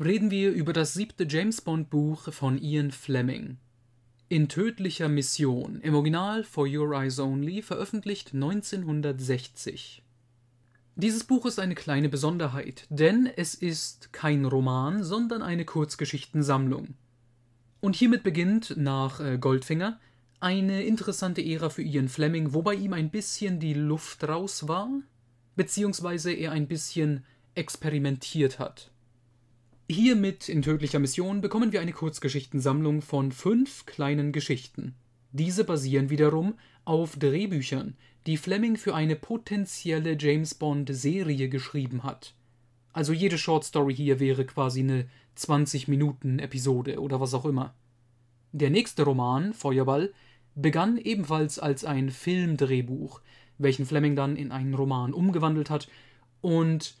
reden wir über das siebte James Bond Buch von Ian Fleming. In tödlicher Mission, im Original For Your Eyes Only, veröffentlicht 1960. Dieses Buch ist eine kleine Besonderheit, denn es ist kein Roman, sondern eine Kurzgeschichtensammlung. Und hiermit beginnt, nach äh, Goldfinger, eine interessante Ära für Ian Fleming, wobei ihm ein bisschen die Luft raus war, beziehungsweise er ein bisschen experimentiert hat. Hiermit in tödlicher Mission bekommen wir eine Kurzgeschichtensammlung von fünf kleinen Geschichten. Diese basieren wiederum auf Drehbüchern, die Fleming für eine potenzielle James Bond-Serie geschrieben hat. Also jede Shortstory hier wäre quasi eine 20-Minuten-Episode oder was auch immer. Der nächste Roman, Feuerball, begann ebenfalls als ein Filmdrehbuch, welchen Fleming dann in einen Roman umgewandelt hat und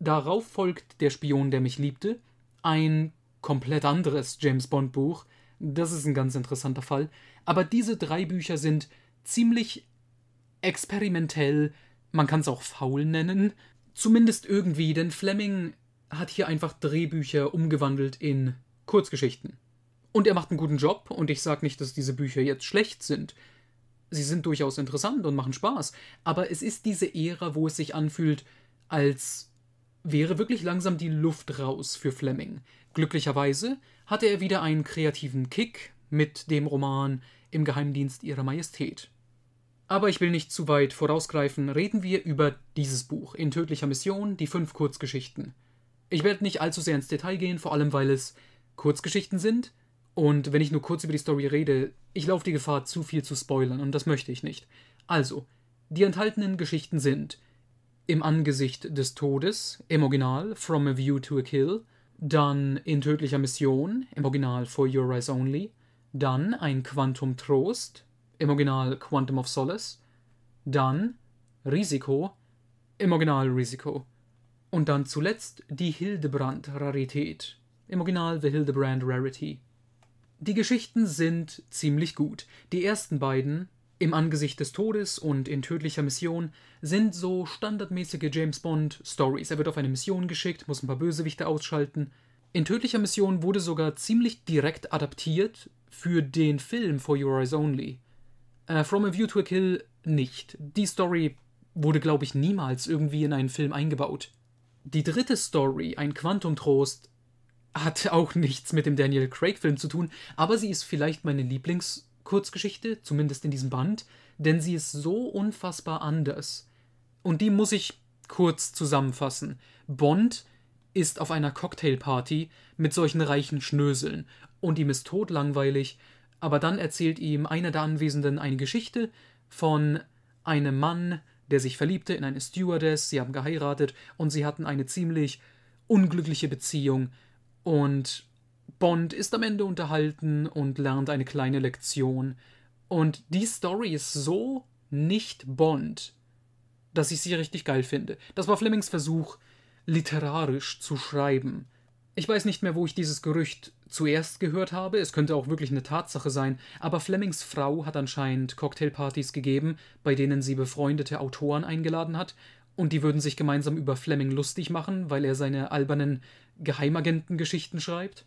Darauf folgt Der Spion, der mich liebte, ein komplett anderes James Bond Buch. Das ist ein ganz interessanter Fall. Aber diese drei Bücher sind ziemlich experimentell, man kann es auch faul nennen. Zumindest irgendwie, denn Fleming hat hier einfach Drehbücher umgewandelt in Kurzgeschichten. Und er macht einen guten Job, und ich sage nicht, dass diese Bücher jetzt schlecht sind. Sie sind durchaus interessant und machen Spaß, aber es ist diese Ära, wo es sich anfühlt, als wäre wirklich langsam die Luft raus für Fleming. Glücklicherweise hatte er wieder einen kreativen Kick mit dem Roman Im Geheimdienst Ihrer Majestät. Aber ich will nicht zu weit vorausgreifen, reden wir über dieses Buch in tödlicher Mission, die fünf Kurzgeschichten. Ich werde nicht allzu sehr ins Detail gehen, vor allem weil es Kurzgeschichten sind und wenn ich nur kurz über die Story rede, ich laufe die Gefahr, zu viel zu spoilern und das möchte ich nicht. Also, die enthaltenen Geschichten sind im Angesicht des Todes, im Original From a View to a Kill, dann In tödlicher Mission, im Original For Your Eyes Only, dann Ein Quantum Trost, im Original Quantum of Solace, dann Risiko, im Original Risiko. Und dann zuletzt die Hildebrand-Rarität, im Original The Hildebrand Rarity. Die Geschichten sind ziemlich gut. Die ersten beiden im Angesicht des Todes und in tödlicher Mission sind so standardmäßige James Bond Stories. Er wird auf eine Mission geschickt, muss ein paar Bösewichte ausschalten. In tödlicher Mission wurde sogar ziemlich direkt adaptiert für den Film For Your Eyes Only. Uh, From a View to a Kill nicht. Die Story wurde, glaube ich, niemals irgendwie in einen Film eingebaut. Die dritte Story, ein Quantum Trost, hat auch nichts mit dem Daniel Craig-Film zu tun, aber sie ist vielleicht meine Lieblings- Kurzgeschichte, zumindest in diesem Band, denn sie ist so unfassbar anders. Und die muss ich kurz zusammenfassen. Bond ist auf einer Cocktailparty mit solchen reichen Schnöseln und ihm ist totlangweilig, aber dann erzählt ihm einer der Anwesenden eine Geschichte von einem Mann, der sich verliebte in eine Stewardess, sie haben geheiratet und sie hatten eine ziemlich unglückliche Beziehung und Bond ist am Ende unterhalten und lernt eine kleine Lektion. Und die Story ist so nicht Bond, dass ich sie richtig geil finde. Das war Flemings Versuch, literarisch zu schreiben. Ich weiß nicht mehr, wo ich dieses Gerücht zuerst gehört habe, es könnte auch wirklich eine Tatsache sein, aber Flemings Frau hat anscheinend Cocktailpartys gegeben, bei denen sie befreundete Autoren eingeladen hat, und die würden sich gemeinsam über Fleming lustig machen, weil er seine albernen Geheimagentengeschichten schreibt.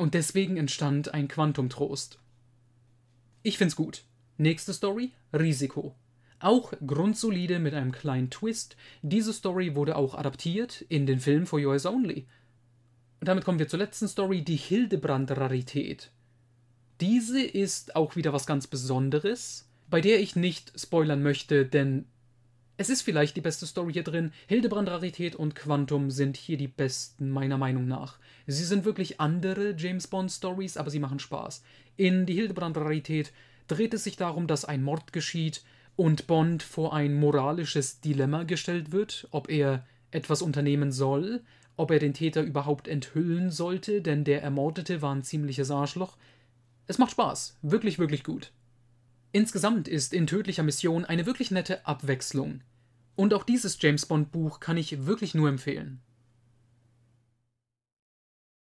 Und deswegen entstand ein Quantumtrost. Ich find's gut. Nächste Story: Risiko. Auch grundsolide mit einem kleinen Twist. Diese Story wurde auch adaptiert in den Film For Your Eyes Only. damit kommen wir zur letzten Story, die Hildebrand-Rarität. Diese ist auch wieder was ganz Besonderes, bei der ich nicht spoilern möchte, denn es ist vielleicht die beste Story hier drin. Hildebrand Rarität und Quantum sind hier die besten, meiner Meinung nach. Sie sind wirklich andere James Bond Stories, aber sie machen Spaß. In die Hildebrand Rarität dreht es sich darum, dass ein Mord geschieht und Bond vor ein moralisches Dilemma gestellt wird, ob er etwas unternehmen soll, ob er den Täter überhaupt enthüllen sollte, denn der Ermordete war ein ziemliches Arschloch. Es macht Spaß, wirklich, wirklich gut. Insgesamt ist in tödlicher Mission eine wirklich nette Abwechslung und auch dieses James Bond Buch kann ich wirklich nur empfehlen.